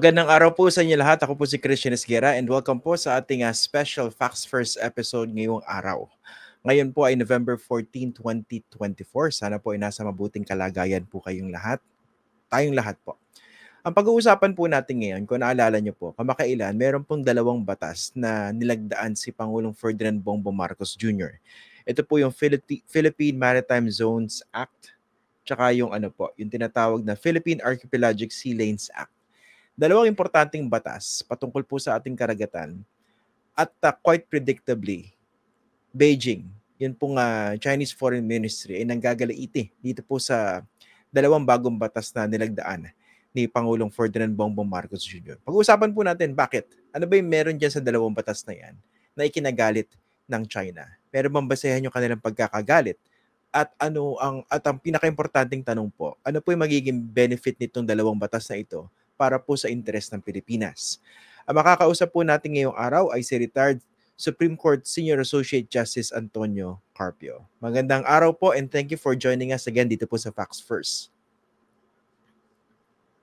Magandang araw po sa inyo lahat. Ako po si Christian Esguera and welcome po sa ating uh, special Facts First episode ngayong araw. Ngayon po ay November 14, 2024. Sana po ay nasa mabuting kalagayan po kayong lahat. Tayong lahat po. Ang pag-uusapan po natin ngayon, kung naalala nyo po, kamakailan, meron pong dalawang batas na nilagdaan si Pangulong Ferdinand Bongbong Marcos Jr. Ito po yung Philippine Maritime Zones Act, tsaka yung ano po, yung tinatawag na Philippine Archipelagic Sea Lanes Act dalawang importanteng batas patungkol po sa ating karagatan at uh, quite predictably, Beijing, yun pong uh, Chinese Foreign Ministry ay nanggagalaiti dito po sa dalawang bagong batas na nilagdaan ni Pangulong Ferdinand Bongbong Marcos Jr. Pag-uusapan po natin bakit. Ano ba yung meron dyan sa dalawang batas na yan na ikinagalit ng China? Pero mambasayan yung kanilang pagkakagalit at ano ang at ang pinakaimportanteng tanong po, ano po yung magiging benefit nitong dalawang batas na ito para po sa interes ng Pilipinas. Ang makakausap po natin ngayong araw ay si retired Supreme Court Senior Associate Justice Antonio Carpio. Magandang araw po and thank you for joining us again dito po sa Facts First.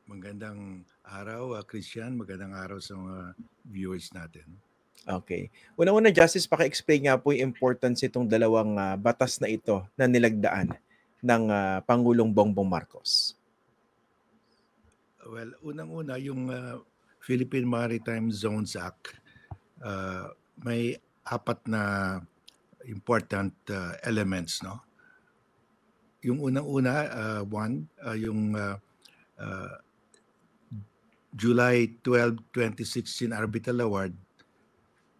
Magandang araw, uh, Christian. Magandang araw sa mga viewers natin. Okay. Una-una, Justice, paki-explain nga po yung importance itong dalawang uh, batas na ito na nilagdaan ng uh, Pangulong Bongbong Marcos. Well, unang-una, yung uh, Philippine Maritime Zones Act, uh, may apat na important uh, elements, no? Yung unang-una, uh, one, uh, yung uh, uh, July 12, 2016 arbitral award,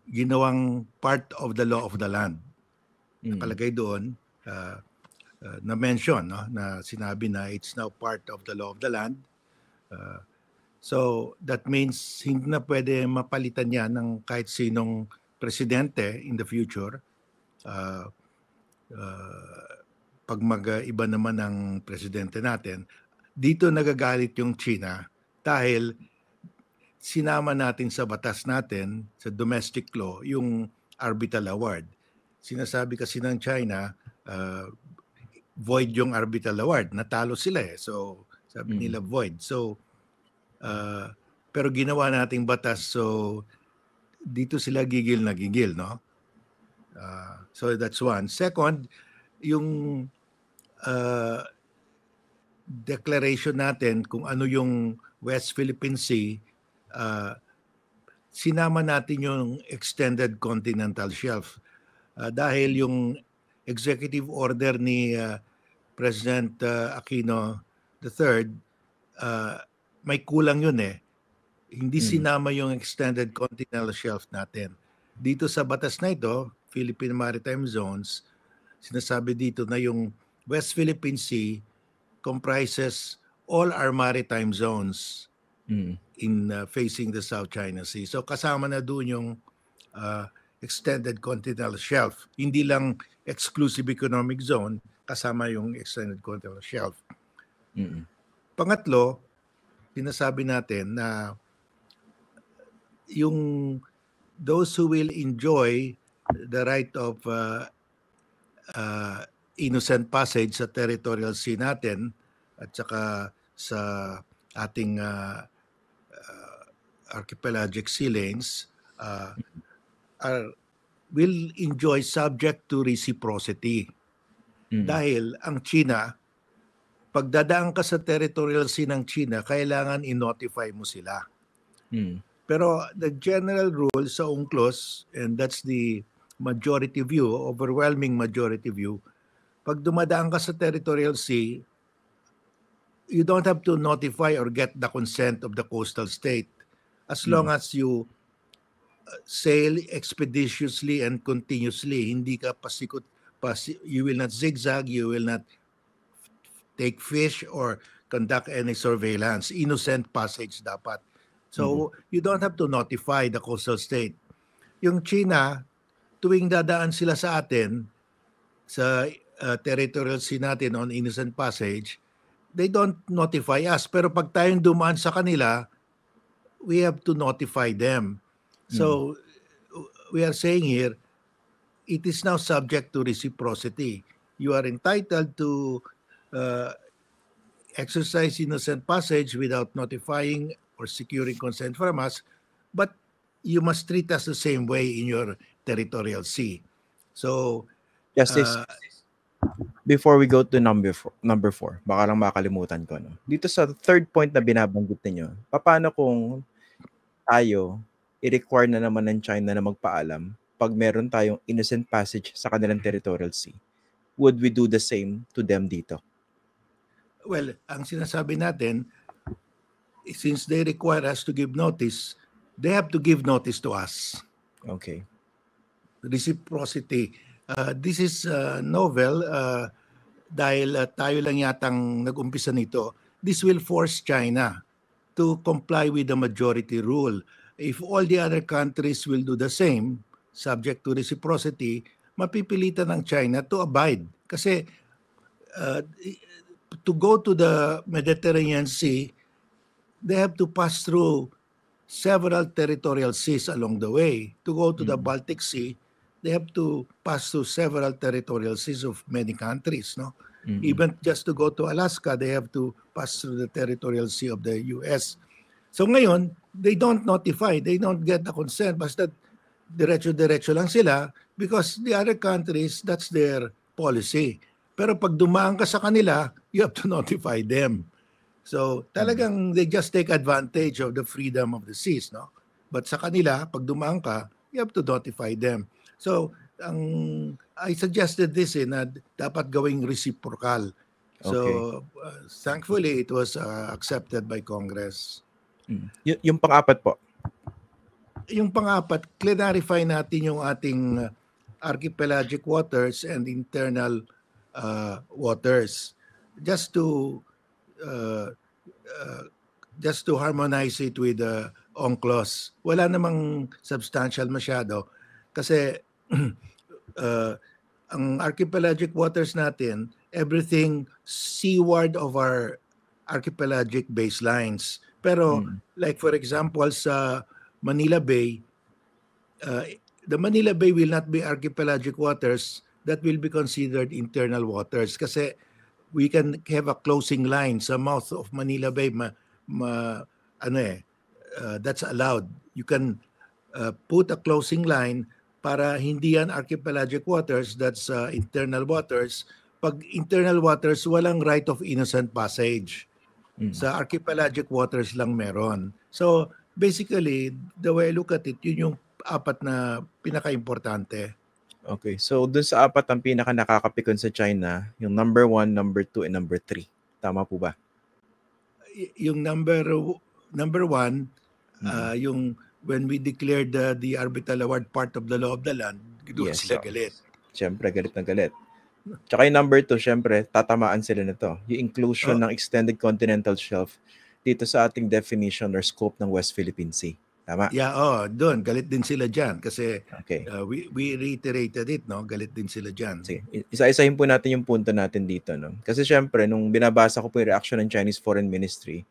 ginawang part of the law of the land. Mm. Nakalagay doon, uh, uh, na-mention, no? na sinabi na it's now part of the law of the land, Uh, so that means hindi na pwede mapalitan niya ng kahit sinong presidente in the future. Uh, uh, pag mag-iba naman ang presidente natin, dito nagagalit yung China dahil sinama natin sa batas natin, sa domestic law, yung arbitral award. Sinasabi kasi ng China, uh, void yung arbitral award. Natalo sila eh. So, sabi mm. nila void. So, uh, pero ginawa nating batas. So, dito sila gigil na gigil, no? Uh, so, that's one. Second, yung uh, declaration natin kung ano yung West Philippine Sea, uh, sinama natin yung extended continental shelf. Uh, dahil yung executive order ni uh, President uh, Aquino the third, uh, may kulang yun eh. Hindi mm-hmm. sinama yung extended continental shelf natin. Dito sa batas na ito, Philippine Maritime Zones, sinasabi dito na yung West Philippine Sea comprises all our maritime zones mm. in uh, facing the South China Sea. So kasama na doon yung uh, extended continental shelf. Hindi lang exclusive economic zone, kasama yung extended continental shelf. Mm-hmm. Pangatlo, sinasabi natin na yung those who will enjoy the right of uh, uh, innocent passage sa territorial sea natin at saka sa ating uh, uh, archipelagic sea lanes uh, are will enjoy subject to reciprocity. Mm. Dahil ang China pagdadaan ka sa territorial sea ng China, kailangan i-notify mo sila. Mm. Pero the general rule sa UNCLOS, and that's the majority view, overwhelming majority view, pag dumadaan ka sa territorial sea, you don't have to notify or get the consent of the coastal state as hmm. long as you uh, sail expeditiously and continuously hindi ka pasikot pasi- you will not zigzag you will not take fish or conduct any surveillance. Innocent passage dapat. So mm-hmm. you don't have to notify the coastal state. Yung China, tuwing dadaan sila sa atin, sa uh, territorial sea natin on innocent passage, they don't notify us. Pero pag tayong dumaan sa kanila, we have to notify them. Mm-hmm. So we are saying here, it is now subject to reciprocity. You are entitled to uh, exercise innocent passage without notifying or securing consent from us, but you must treat us the same way in your territorial sea. So, Justice, uh, before we go to number four, number four, baka lang makalimutan ko. No? Dito sa third point na binabanggit ninyo, paano kung tayo, i-require na naman ng China na magpaalam pag meron tayong innocent passage sa kanilang territorial sea? Would we do the same to them dito? well, ang sinasabi natin, since they require us to give notice, they have to give notice to us. Okay. Reciprocity. Uh, this is uh, novel uh, dahil uh, tayo lang yatang nag-umpisa nito. This will force China to comply with the majority rule. If all the other countries will do the same, subject to reciprocity, mapipilitan ng China to abide. Kasi uh, to go to the Mediterranean Sea, they have to pass through several territorial seas along the way. To go to mm. the Baltic Sea, they have to pass through several territorial seas of many countries. No, mm-hmm. even just to go to Alaska, they have to pass through the territorial sea of the U.S. So ngayon, they don't notify, they don't get the consent, basta diretso-diretso lang sila because the other countries, that's their policy. Pero pag dumaan ka sa kanila, you have to notify them. So talagang mm-hmm. they just take advantage of the freedom of the seas, no? But sa kanila, pag dumaan ka, you have to notify them. So ang I suggested this eh, na dapat gawing reciprocal. So okay. uh, thankfully it was uh, accepted by Congress. Mm. Y- yung pang-apat po. Yung pang-apat, clarify natin yung ating uh, archipelagic waters and internal uh, waters just to uh, uh, just to harmonize it with the uh, UNCLOS. Wala namang substantial masyado kasi uh, ang archipelagic waters natin, everything seaward of our archipelagic baselines. Pero mm. like for example sa Manila Bay, uh, the Manila Bay will not be archipelagic waters that will be considered internal waters kasi we can have a closing line sa mouth of Manila Bay ma, ma ano eh uh, that's allowed you can uh, put a closing line para hindi yan archipelagic waters that's uh, internal waters pag internal waters walang right of innocent passage mm. sa archipelagic waters lang meron so basically the way I look at it yun yung apat na pinakaimportante Okay, so dun sa apat ang pinaka nakakapikon sa China, yung number one, number two, and number three. Tama po ba? Y- yung number number one, mm-hmm. uh, yung when we declared the, the arbitral award part of the law of the land, doon yes, sila so, galit. Siyempre, galit na galit. Tsaka yung number two, siyempre, tatamaan sila nito. Yung inclusion oh. ng extended continental shelf dito sa ating definition or scope ng West Philippine Sea. Tama. Yeah, oh, doon galit din sila diyan kasi okay. uh, we we reiterated it, no? Galit din sila diyan. Sige. Isa-isahin po natin yung punto natin dito, no? Kasi syempre nung binabasa ko po yung reaction ng Chinese Foreign Ministry,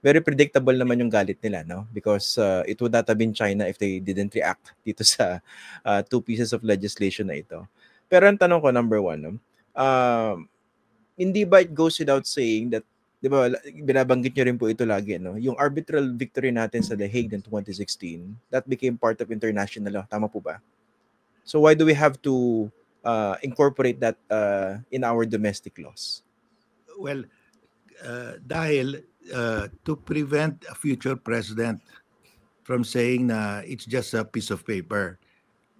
very predictable naman yung galit nila, no? Because uh, it would not have been China if they didn't react dito sa uh, two pieces of legislation na ito. Pero ang tanong ko number one, no? Uh, hindi ba it goes without saying that 'di ba? Binabanggit niyo rin po ito lagi, no? Yung arbitral victory natin sa The Hague in 2016, that became part of international law, tama po ba? So why do we have to uh, incorporate that uh, in our domestic laws? Well, uh, dahil uh, to prevent a future president from saying na it's just a piece of paper.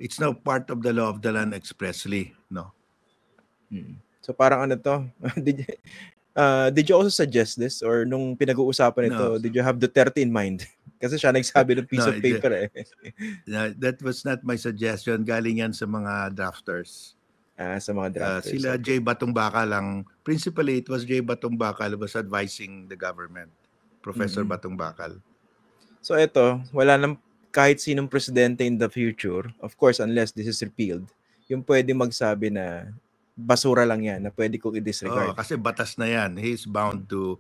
It's now part of the law of the land expressly, no? Hmm. So parang ano to? Uh, did you also suggest this or nung pinag-uusapan ito, no. did you have Duterte in mind? Kasi siya nagsabi ng piece no, of paper eh. that, was not my suggestion. Galing yan sa mga drafters. Ah, sa mga ah, drafters. Uh, sila Jay Batumbaka lang. Principally, it was Jay Batumbaka who was advising the government. Professor mm-hmm. Batumbakal. So ito, wala nang kahit sinong presidente in the future, of course, unless this is repealed, yung pwede magsabi na basura lang yan na pwede kong i-disregard. Oh, kasi batas na yan. He's bound to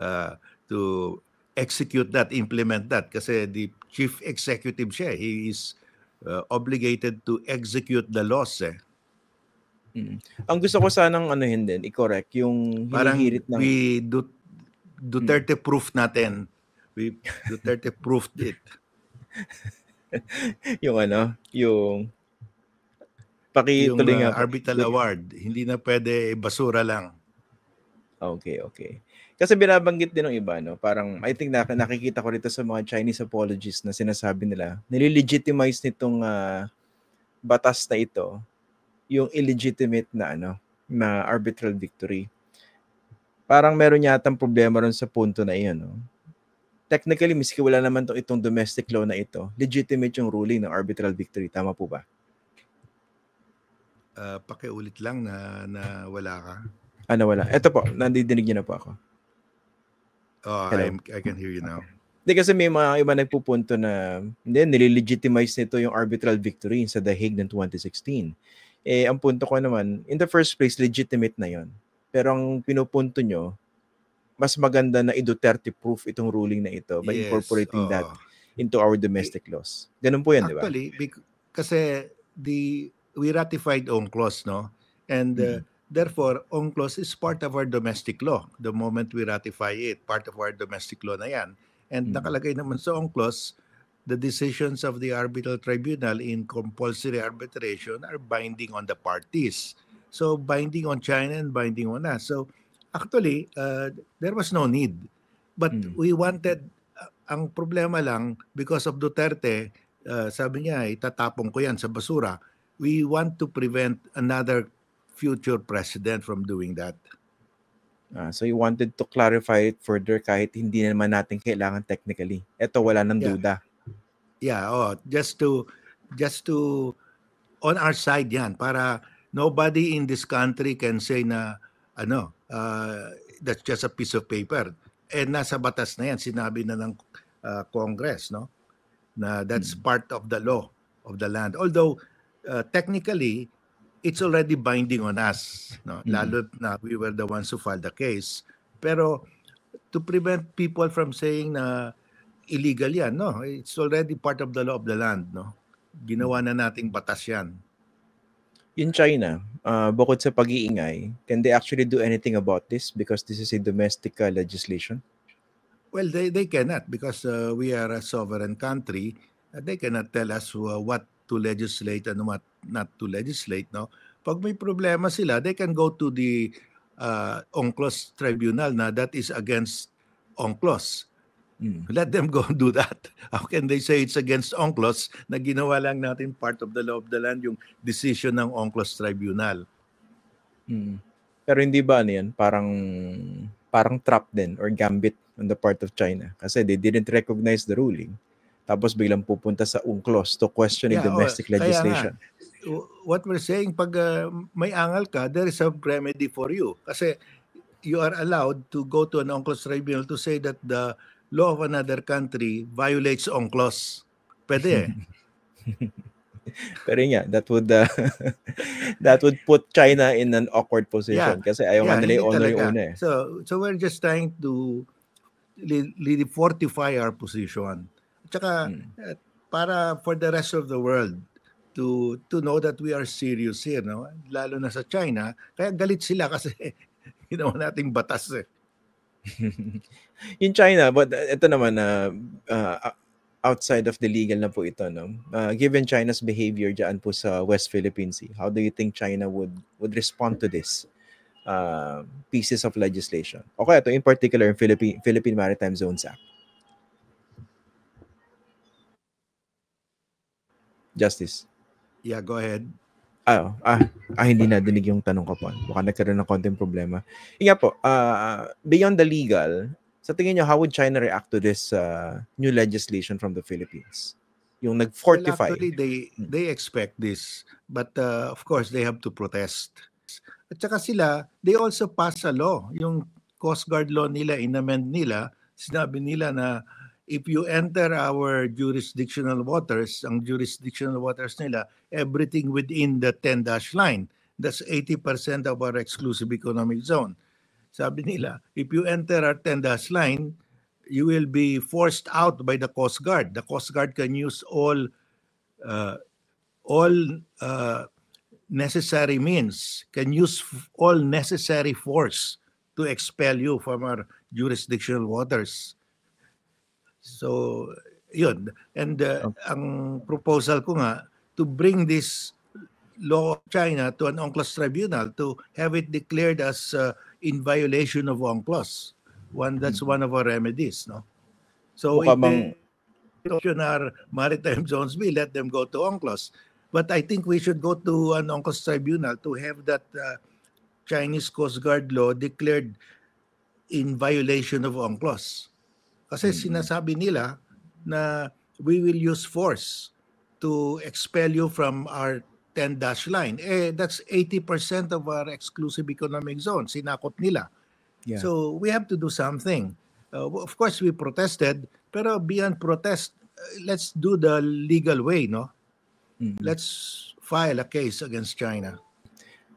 uh, to execute that, implement that. Kasi the chief executive siya. He is uh, obligated to execute the laws eh. Mm. Ang gusto ko sanang anuhin din, i-correct, yung Parang hinihirit ng... we do, do Duterte mm. proof natin. We Duterte proofed it. yung ano, yung Pakituloy uh, nga. Uh, arbitral award. Hindi na pwede eh, basura lang. Okay, okay. Kasi binabanggit din ng iba, no? Parang, I think na, nakikita ko rito sa mga Chinese apologists na sinasabi nila, nililegitimize nitong uh, batas na ito, yung illegitimate na, ano, na arbitral victory. Parang meron yatang problema ron sa punto na iyon, no? Technically, miski wala naman itong, itong domestic law na ito, legitimate yung ruling ng arbitral victory. Tama po ba? uh, pakiulit lang na, na wala ka. Ah, nawala. Ito po, nandidinig niyo na po ako. Oh, I'm, I can hear you now. Hindi kasi may mga iba nagpupunto na hindi, nililegitimize nito yung arbitral victory sa The Hague ng 2016. Eh, ang punto ko naman, in the first place, legitimate na yon. Pero ang pinupunto nyo, mas maganda na i-Duterte proof itong ruling na ito by yes, incorporating oh. that into our domestic laws. Ganun po yan, di ba? Actually, because, kasi the we ratified UNCLOS, no? And uh, mm-hmm. therefore, UNCLOS is part of our domestic law. The moment we ratify it, part of our domestic law na yan. And mm nakalagay naman sa UNCLOS, the decisions of the arbitral tribunal in compulsory arbitration are binding on the parties. So binding on China and binding on us. So actually, uh, there was no need. But mm. we wanted, uh, ang problema lang, because of Duterte, uh, sabi niya, itatapong ko yan sa basura we want to prevent another future president from doing that. Uh, so you wanted to clarify it further kahit hindi naman natin kailangan technically. Ito wala nang yeah. duda. Yeah, oh, just to just to on our side 'yan para nobody in this country can say na ano, uh, that's just a piece of paper. And eh, nasa batas na 'yan, sinabi na ng uh, Congress, no? Na that's hmm. part of the law of the land. Although uh, technically, it's already binding on us. No? Mm-hmm. Lalo na we were the ones who filed the case. Pero to prevent people from saying na illegal yan, no? It's already part of the law of the land, no? Ginawa na nating batas yan. In China, uh, bukod sa pag-iingay, can they actually do anything about this because this is a domestic uh, legislation? Well, they, they cannot because uh, we are a sovereign country. Uh, they cannot tell us uh, what to legislate and what not to legislate. No? Pag may problema sila, they can go to the uh, UNCLOS tribunal na that is against UNCLOS. Mm. Let them go do that. How can they say it's against UNCLOS na ginawa lang natin part of the law of the land yung decision ng UNCLOS tribunal? Mm. Pero hindi ba niyan ano Parang, parang trap din or gambit on the part of China kasi they didn't recognize the ruling tapos biglang pupunta sa UNCLOS to questioning yeah, domestic or, legislation. Nga, what we're saying, pag uh, may angal ka, there is a remedy for you. Kasi you are allowed to go to an UNCLOS tribunal to say that the law of another country violates UNCLOS. Pwede eh. Pero yun yeah, that would uh, that would put China in an awkward position yeah. kasi ayaw yeah, nila i-honor yung una eh. So, so we're just trying to really fortify our position. Tsaka hmm. para for the rest of the world to to know that we are serious here, no? Lalo na sa China, kaya galit sila kasi ginawa nating batas eh. in China, but ito eh, naman na uh, uh, ah, ah, outside of the legal na po ito, no? Uh, given China's behavior diyan po sa West Philippine Sea, how do you think China would would respond to this? Uh, pieces of legislation. Okay, ito in particular in Philippine Philippine Maritime Zones Act. Justice. Yeah, go ahead. Ah, oh, ah, ah hindi na dinig yung tanong ko po. Baka nagkaroon ng konting problema. Inga po, uh, beyond the legal, sa tingin niyo, how would China react to this uh, new legislation from the Philippines? Yung nag-fortify. Well, actually, they, hmm. they expect this. But uh, of course, they have to protest. At saka sila, they also pass a law. Yung Coast Guard law nila, inamend nila, sinabi nila na if you enter our jurisdictional waters, ang jurisdictional waters nila, everything within the 10-dash line. That's 80% of our exclusive economic zone. Sabi nila, if you enter our 10-dash line, you will be forced out by the Coast Guard. The Coast Guard can use all uh, all uh, necessary means, can use all necessary force to expel you from our jurisdictional waters. So, yun. And uh, okay. Oh. ang proposal ko nga, to bring this law of China to an UNCLOS tribunal to have it declared as uh, in violation of UNCLOS. One, that's mm -hmm. one of our remedies, no? So, Mukha if bang... they are maritime zones we let them go to UNCLOS. But I think we should go to an UNCLOS tribunal to have that uh, Chinese Coast Guard law declared in violation of UNCLOS. Kasi mm-hmm. sinasabi nila na we will use force to expel you from our 10 dash line. Eh, that's 80% of our exclusive economic zone. Sinakop nila. Yeah. So we have to do something. Uh, of course, we protested, pero beyond protest, uh, let's do the legal way, no? Mm-hmm. Let's file a case against China.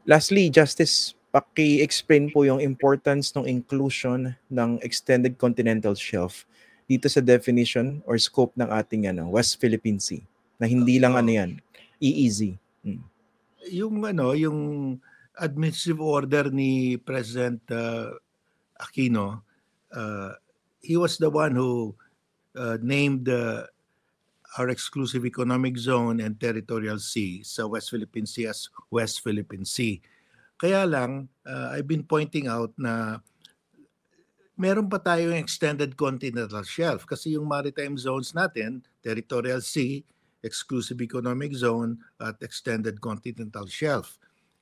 Lastly, Justice paki-explain po yung importance ng inclusion ng extended continental shelf dito sa definition or scope ng ating ano, West Philippine Sea na hindi lang ano yan, EEZ. Mm. Yung ano, yung administrative order ni President uh, Aquino, uh, he was the one who uh, named the uh, our exclusive economic zone and territorial sea, so West Philippine Sea as West Philippine Sea. Kaya lang, uh, I've been pointing out na meron pa tayong extended continental shelf kasi yung maritime zones natin, territorial sea, exclusive economic zone at extended continental shelf.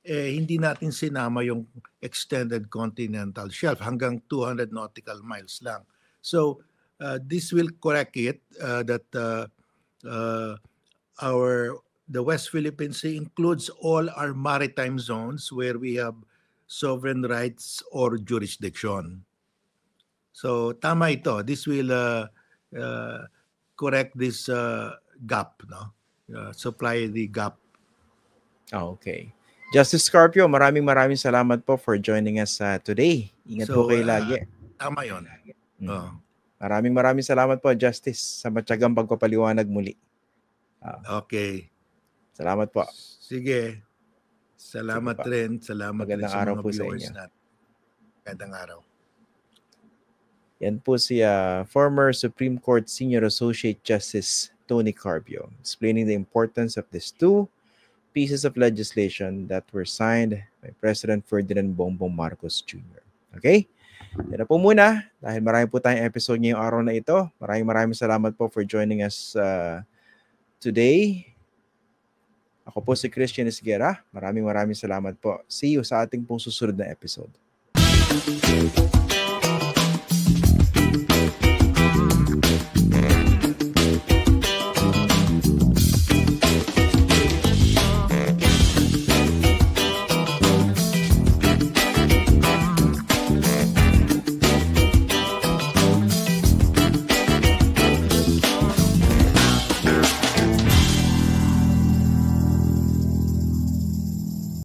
Eh, hindi natin sinama yung extended continental shelf hanggang 200 nautical miles lang. So uh, this will correct it uh, that uh, uh, our the West Philippine Sea includes all our maritime zones where we have sovereign rights or jurisdiction. So tama ito. This will uh, uh, correct this uh, gap, no? Uh, supply the gap. Oh, okay. Justice Scorpio, maraming maraming salamat po for joining us uh, today. Ingat so, po kayo uh, lagi. tama yun. Mm. Uh. Maraming maraming salamat po, Justice, sa matyagang pagpapaliwanag muli. Uh, okay. Salamat po. Sige. Salamat Sige rin. Salamat Magandang rin sa araw mga po viewers sa inyo. natin. Magandang araw. Yan po si uh, former Supreme Court Senior Associate Justice Tony Carbio explaining the importance of these two pieces of legislation that were signed by President Ferdinand Bongbong Marcos Jr. Okay? Yan na po muna dahil marami po tayong episode ngayong araw na ito. Maraming maraming salamat po for joining us uh, today. Ako po si Christian Esguera. Maraming maraming salamat po. See you sa ating pong susunod na episode. Thank you.